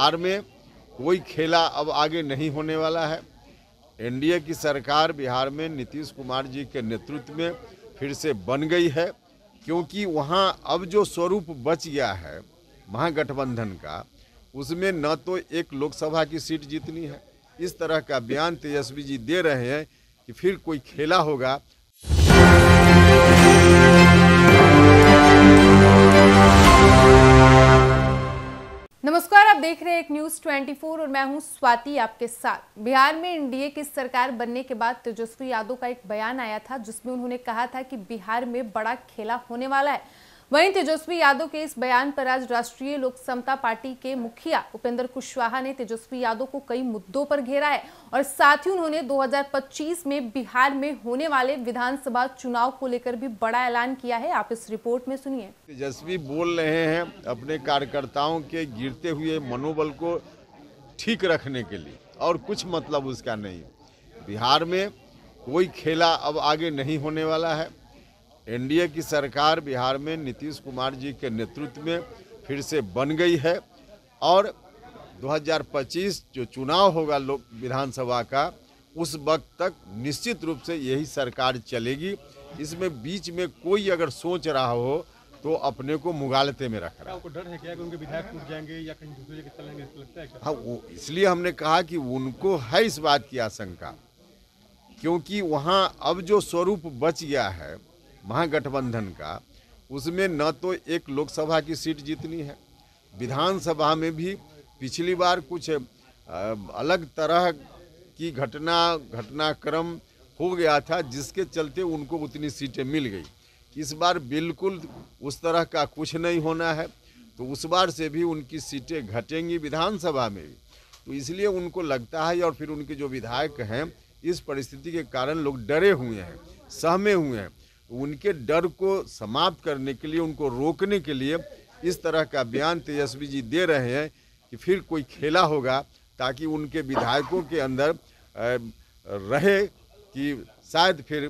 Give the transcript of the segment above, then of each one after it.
बिहार में कोई खेला अब आगे नहीं होने वाला है एनडीए की सरकार बिहार में नीतीश कुमार जी के नेतृत्व में फिर से बन गई है क्योंकि वहाँ अब जो स्वरूप बच गया है महागठबंधन का उसमें न तो एक लोकसभा की सीट जीतनी है इस तरह का बयान तेजस्वी जी दे रहे हैं कि फिर कोई खेला होगा आप देख रहे हैं एक न्यूज 24 और मैं हूं स्वाति आपके साथ बिहार में एनडीए की सरकार बनने के बाद तेजस्वी यादव का एक बयान आया था जिसमें उन्होंने कहा था कि बिहार में बड़ा खेला होने वाला है वहीं तेजस्वी यादव के इस बयान पर आज राष्ट्रीय लोक समता पार्टी के मुखिया उपेंद्र कुशवाहा ने तेजस्वी यादव को कई मुद्दों पर घेरा है और साथ ही उन्होंने 2025 में बिहार में होने वाले विधानसभा चुनाव को लेकर भी बड़ा ऐलान किया है आप इस रिपोर्ट में सुनिए तेजस्वी बोल रहे हैं अपने कार्यकर्ताओं के गिरते हुए मनोबल को ठीक रखने के लिए और कुछ मतलब उसका नहीं बिहार में कोई खेला अब आगे नहीं होने वाला है एनडीए की सरकार बिहार में नीतीश कुमार जी के नेतृत्व में फिर से बन गई है और 2025 जो चुनाव होगा लोक विधानसभा का उस वक्त तक निश्चित रूप से यही सरकार चलेगी इसमें बीच में कोई अगर सोच रहा हो तो अपने को मुगालते में रख रहा है डर है क्या उनके विधायक टूट जाएंगे या कहीं दूसरे जगह चलेंगे लगता है क्या? हाँ वो इसलिए हमने कहा कि उनको है इस बात की आशंका क्योंकि वहाँ अब जो स्वरूप बच गया है महागठबंधन का उसमें न तो एक लोकसभा की सीट जीतनी है विधानसभा में भी पिछली बार कुछ अलग तरह की घटना घटनाक्रम हो गया था जिसके चलते उनको उतनी सीटें मिल गई इस बार बिल्कुल उस तरह का कुछ नहीं होना है तो उस बार से भी उनकी सीटें घटेंगी विधानसभा में भी तो इसलिए उनको लगता है और फिर उनके जो विधायक हैं इस परिस्थिति के कारण लोग डरे हुए हैं सहमे हुए हैं उनके डर को समाप्त करने के लिए उनको रोकने के लिए इस तरह का बयान तेजस्वी जी दे रहे हैं कि फिर कोई खेला होगा ताकि उनके विधायकों के अंदर रहे कि शायद फिर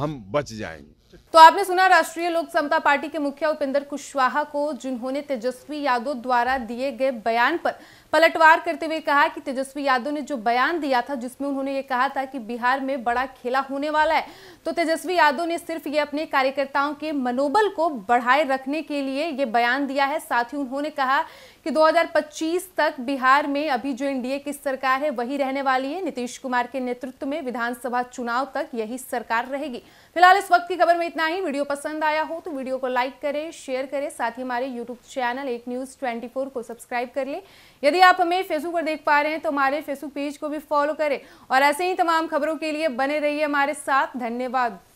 हम बच जाएंगे तो आपने सुना राष्ट्रीय लोक समता पार्टी के मुखिया उपेंद्र कुशवाहा को जिन्होंने तेजस्वी यादव द्वारा दिए गए बयान पर पलटवार करते हुए कहा कि तेजस्वी यादव ने जो बयान दिया था जिसमें उन्होंने ये कहा था कि बिहार में बड़ा खेला होने वाला है तो तेजस्वी यादव ने सिर्फ ये अपने कार्यकर्ताओं के मनोबल को बढ़ाए रखने के लिए ये बयान दिया है साथ ही उन्होंने कहा कि 2025 तक बिहार में अभी जो एनडीए की सरकार है वही रहने वाली है नीतीश कुमार के नेतृत्व में विधानसभा चुनाव तक यही सरकार रहेगी फिलहाल इस वक्त की खबर में इतना इतना ही वीडियो पसंद आया हो तो वीडियो को लाइक करें शेयर करें साथ ही हमारे यूट्यूब चैनल एक न्यूज़ ट्वेंटी फोर को सब्सक्राइब कर लें यदि आप हमें फेसबुक पर देख पा रहे हैं तो हमारे फेसबुक पेज को भी फॉलो करें और ऐसे ही तमाम खबरों के लिए बने रहिए हमारे साथ धन्यवाद